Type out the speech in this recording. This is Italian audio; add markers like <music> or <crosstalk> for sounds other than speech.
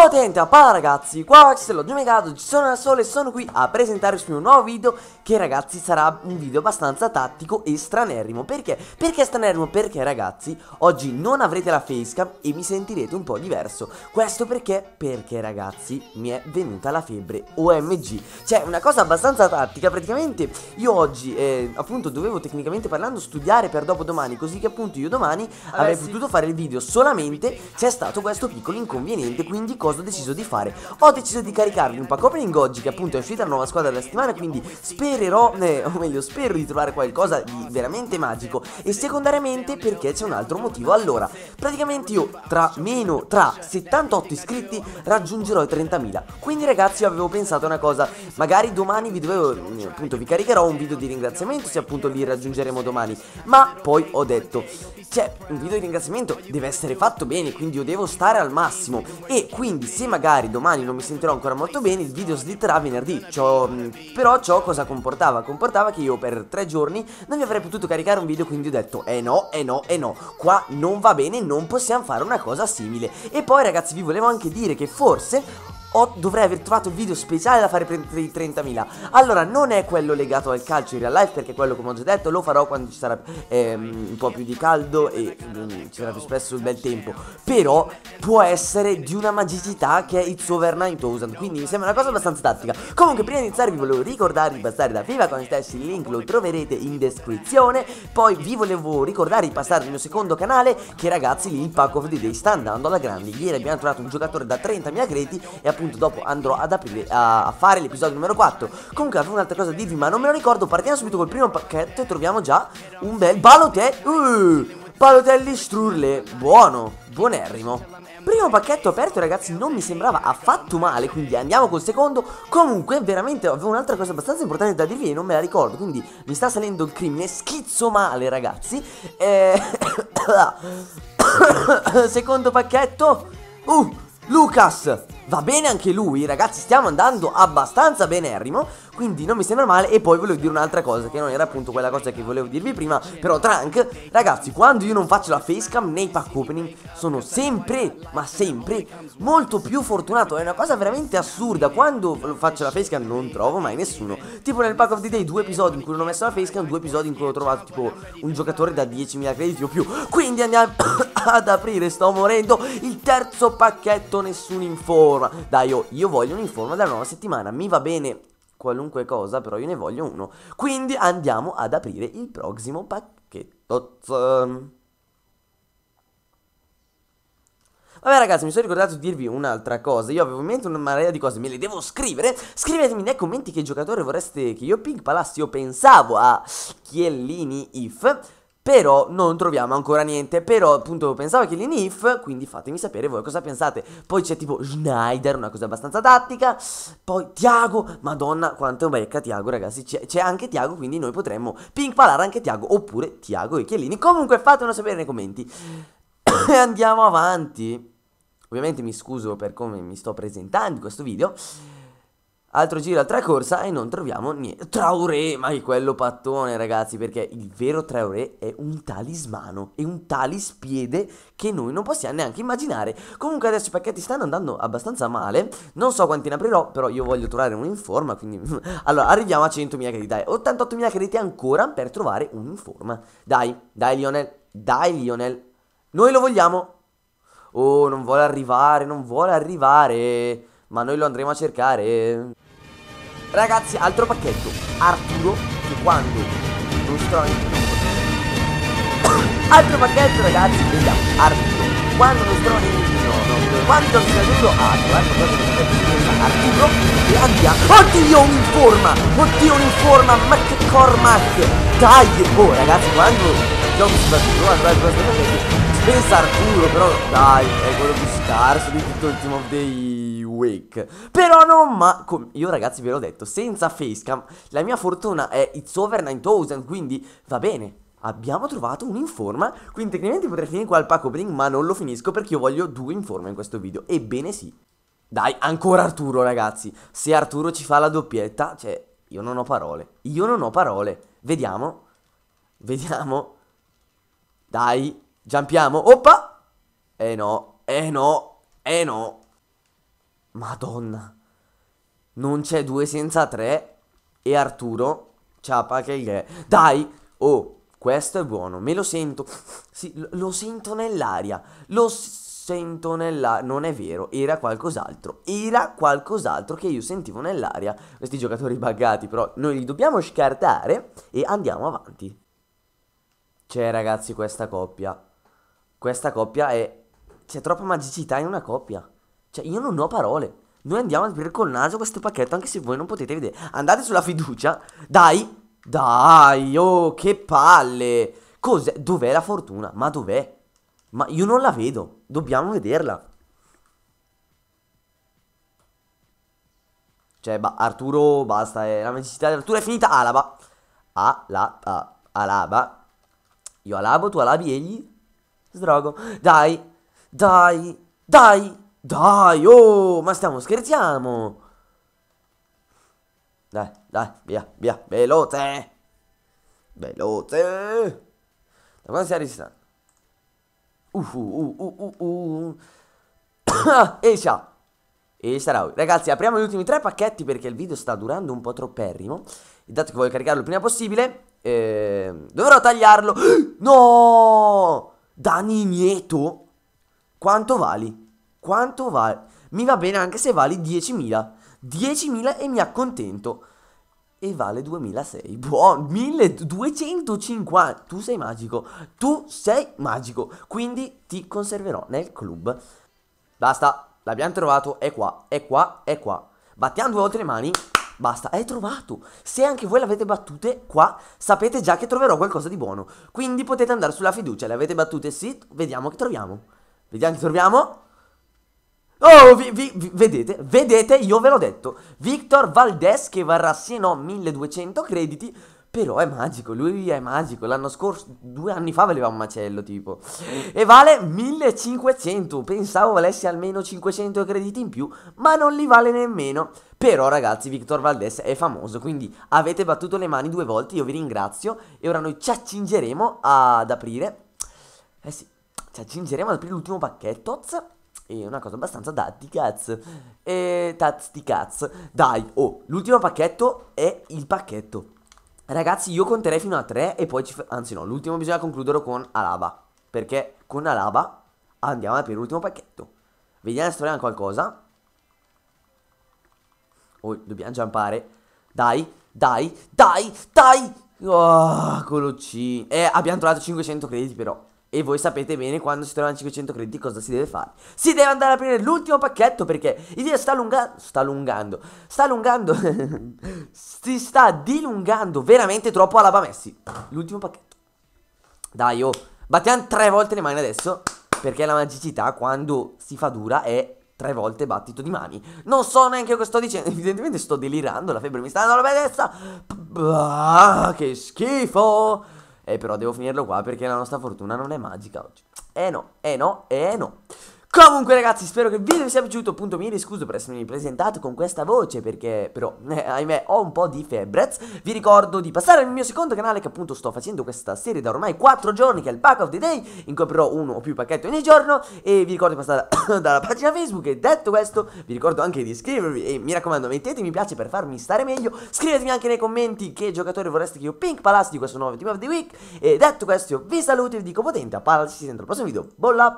Potente appala ragazzi, qua Maxello Giomegato, ci sono da sole e sono qui a presentarvi un nuovo video che ragazzi sarà un video abbastanza tattico e stranerrimo Perché? Perché stranerrimo? Perché ragazzi oggi non avrete la facecam e mi sentirete un po' diverso Questo perché? Perché ragazzi mi è venuta la febbre OMG Cioè una cosa abbastanza tattica praticamente io oggi eh, appunto dovevo tecnicamente parlando studiare per dopodomani Così che appunto io domani eh avrei potuto fare il video solamente c'è stato questo piccolo inconveniente quindi cosa cosa ho deciso di fare Ho deciso di caricarvi un pack opening oggi che appunto è uscita la nuova squadra della settimana Quindi spererò, eh, o meglio spero di trovare qualcosa di veramente magico E secondariamente perché c'è un altro motivo Allora, praticamente io tra meno, tra 78 iscritti raggiungerò i 30.000 Quindi ragazzi io avevo pensato una cosa Magari domani vi dovevo, eh, appunto vi caricherò un video di ringraziamento Se appunto li raggiungeremo domani Ma poi ho detto Cioè, un video di ringraziamento deve essere fatto bene Quindi io devo stare al massimo E quindi quindi se magari domani non mi sentirò ancora molto bene il video slitterà venerdì ciò, però ciò cosa comportava? comportava che io per tre giorni non vi avrei potuto caricare un video quindi ho detto eh no, eh no, eh no qua non va bene, non possiamo fare una cosa simile e poi ragazzi vi volevo anche dire che forse ho, dovrei aver trovato il video speciale da fare per i 30.000 Allora non è quello legato al calcio in real life Perché quello come ho già detto lo farò quando ci sarà ehm, un po' più di caldo E ehm, ci sarà più spesso il bel tempo Però può essere di una magicità che è It's Over 9000 Quindi mi sembra una cosa abbastanza tattica Comunque prima di iniziare vi volevo ricordare di passare da Viva con i Stash Il link lo troverete in descrizione Poi vi volevo ricordare di passare al mio secondo canale Che ragazzi lì il pack of the day sta andando alla grande Ieri abbiamo trovato un giocatore da 30.000 crediti E appunto appunto dopo andrò ad aprire a, a fare l'episodio numero 4 Comunque avevo un'altra cosa da dirvi ma non me lo ricordo Partiamo subito col primo pacchetto e troviamo già un bel balotelli uh, Balotelli strurle Buono, buonerrimo Primo pacchetto aperto ragazzi non mi sembrava affatto male Quindi andiamo col secondo Comunque veramente avevo un'altra cosa abbastanza importante da dirvi E non me la ricordo Quindi mi sta salendo il crimine schizzo male ragazzi e... Eh, <coughs> <coughs> secondo pacchetto Uh Lucas va bene anche lui, ragazzi, stiamo andando abbastanza benerrimo, quindi non mi sembra male. E poi volevo dire un'altra cosa, che non era appunto quella cosa che volevo dirvi prima, però Trunk, ragazzi, quando io non faccio la facecam nei pack opening sono sempre, ma sempre, molto più fortunato. È una cosa veramente assurda, quando faccio la facecam non trovo mai nessuno. Tipo nel pack of the day, due episodi in cui non ho messo la facecam, due episodi in cui ho trovato tipo un giocatore da 10.000 crediti o più. Quindi andiamo <coughs> ad aprire, sto morendo, il terzo pacchetto, nessun informe un'informa. Dai, oh, io voglio un un'informa della nuova settimana. Mi va bene qualunque cosa, però io ne voglio uno. Quindi andiamo ad aprire il prossimo pacchetto. Vabbè ragazzi mi sono ricordato di dirvi un'altra cosa Io avevo in mente una marea di cose Me le devo scrivere Scrivetemi nei commenti che giocatore vorreste che io ping palassi Io pensavo a Chiellini If però non troviamo ancora niente. Però appunto pensavo che l'INIF, quindi fatemi sapere voi cosa pensate. Poi c'è tipo Schneider, una cosa abbastanza tattica. Poi Tiago, madonna quanto è un becca Tiago ragazzi. C'è anche Tiago, quindi noi potremmo pink palare anche Tiago. Oppure Tiago e Chiellini. Comunque fatemelo sapere nei commenti. E <coughs> andiamo avanti. Ovviamente mi scuso per come mi sto presentando in questo video. Altro giro, altra corsa e non troviamo niente. Traoré, ma è quello pattone ragazzi, perché il vero Traoré è un talismano, è un talispiede che noi non possiamo neanche immaginare. Comunque adesso i pacchetti stanno andando abbastanza male, non so quanti ne aprirò, però io voglio trovare un un'informa, quindi... <laughs> allora, arriviamo a 100.000 crediti, dai, 88.000 crediti ancora per trovare un un'informa. Dai, dai Lionel, dai Lionel, noi lo vogliamo. Oh, non vuole arrivare, non vuole arrivare ma noi lo andremo a cercare. Ragazzi, altro pacchetto. Arturo, che quando non si Altro pacchetto, ragazzi, vediamo. Arturo, quando non si trova No, quando si caduto, ah, tra cosa che Arturo e andiamo. Oddio, un informa Oddio, un un'informa! McCormack! Dai! Oh, ragazzi, quando... Gioco su Arturo, allora il prossimo Pensa Arturo, però dai, è quello più scarso di tutto il Team of the Wake. Però non ma... io ragazzi ve l'ho detto, senza facecam la mia fortuna è It's Over 9000, quindi va bene. Abbiamo trovato un informa, quindi tecnicamente potrei finire qua il pack opening, ma non lo finisco perché io voglio due informa in questo video. Ebbene sì. Dai, ancora Arturo ragazzi. Se Arturo ci fa la doppietta, cioè, io non ho parole. Io non ho parole. Vediamo. Vediamo. Dai, giampiamo. Oppa! Eh no, eh no, eh no. Madonna. Non c'è due senza tre. E Arturo. Ciapa che è. Dai! Oh, questo è buono. Me lo sento. Sì, lo sento nell'aria. Lo sento nell'aria. Non è vero. Era qualcos'altro. Era qualcos'altro che io sentivo nell'aria. Questi giocatori buggati, però noi li dobbiamo scartare e andiamo avanti. Cioè, ragazzi, questa coppia. Questa coppia è. C'è troppa magicità in una coppia. Cioè, io non ho parole. Noi andiamo a aprire col naso questo pacchetto, anche se voi non potete vedere. Andate sulla fiducia. Dai. Dai, oh, che palle. Cos'è? Dov'è la fortuna? Ma dov'è? Ma io non la vedo. Dobbiamo vederla. Cioè, ba Arturo, basta. Eh. La necessità di Arturo è finita. Alaba. Ala a alaba. Io alabo, tu alabi, egli. Sdrogo. Dai. Dai. Dai. Dai, oh, ma stiamo scherziamo. Dai, dai, via, via, veloce. Veloce. Da quando si resistato? Uh, uh, uh, uh, uh, uh. <coughs> e ciao. E sarà Ragazzi, apriamo gli ultimi tre pacchetti perché il video sta durando un po' troppo E dato che voglio caricarlo il prima possibile, eh, dovrò tagliarlo. <gasps> no! Dani Nieto? Quanto vali? Quanto vale? Mi va bene anche se vali 10.000. 10.000 e mi accontento. E vale 2006. Buon, 1.250. Tu sei magico. Tu sei magico. Quindi ti conserverò nel club. Basta. L'abbiamo trovato. È qua. È qua. È qua. Battiamo due volte le mani. Basta, è trovato. Se anche voi l'avete battute qua, sapete già che troverò qualcosa di buono. Quindi potete andare sulla fiducia. Le avete battute? Sì, vediamo che troviamo. Vediamo che troviamo. Oh, vi, vi, vedete, vedete, io ve l'ho detto. Victor Valdes che varrà sì no 1200 crediti. Però è magico, lui è magico. L'anno scorso, due anni fa, valeva un macello tipo. E vale 1500. Pensavo valesse almeno 500 crediti in più, ma non li vale nemmeno. Però ragazzi, Victor Valdes è famoso, quindi avete battuto le mani due volte, io vi ringrazio. E ora noi ci accingeremo ad aprire... Eh sì, ci accingeremo ad aprire l'ultimo pacchetto. E una cosa abbastanza da di cazzo. E tazzi cazzo. Dai, oh, l'ultimo pacchetto è il pacchetto. Ragazzi, io conterei fino a 3 e poi ci... Anzi no, l'ultimo bisogna concluderlo con Alaba. Perché con Alaba andiamo ad aprire l'ultimo pacchetto. Vediamo se troviamo qualcosa. Oh, dobbiamo giampare. Dai, dai, dai, dai! Oh, colo C. Eh, abbiamo trovato 500 crediti però. E voi sapete bene quando si trovano 500 crediti cosa si deve fare. Si deve andare a aprire l'ultimo pacchetto perché il video sta allungando. Sta allungando. Sta allungando. <laughs> si sta dilungando veramente troppo alla Messi L'ultimo pacchetto. Dai, oh. Battiamo tre volte le mani adesso. Perché la magicità quando si fa dura è tre volte battito di mani. Non so neanche cosa sto dicendo. <laughs> Evidentemente sto delirando. La febbre mi sta andando alla testa. Che schifo. Eh però devo finirlo qua perché la nostra fortuna non è magica oggi. Eh no, eh no, eh no. Comunque ragazzi spero che il video vi sia piaciuto Appunto mi riscuso per essermi presentato con questa voce Perché però eh, <laughs> ahimè ho un po' di febbrez Vi ricordo di passare al mio secondo canale Che appunto sto facendo questa serie da ormai 4 giorni Che è il pack of the day In cui aprirò uno o più pacchetti ogni giorno E vi ricordo di passare <coughs> dalla pagina Facebook E detto questo vi ricordo anche di iscrivervi E mi raccomando mettete mi piace per farmi stare meglio Scrivetemi anche nei commenti che giocatore vorreste che io pink palassi di questo nuovo team of the week E detto questo vi saluto e vi dico potente A parlarci dentro al prossimo video Bolla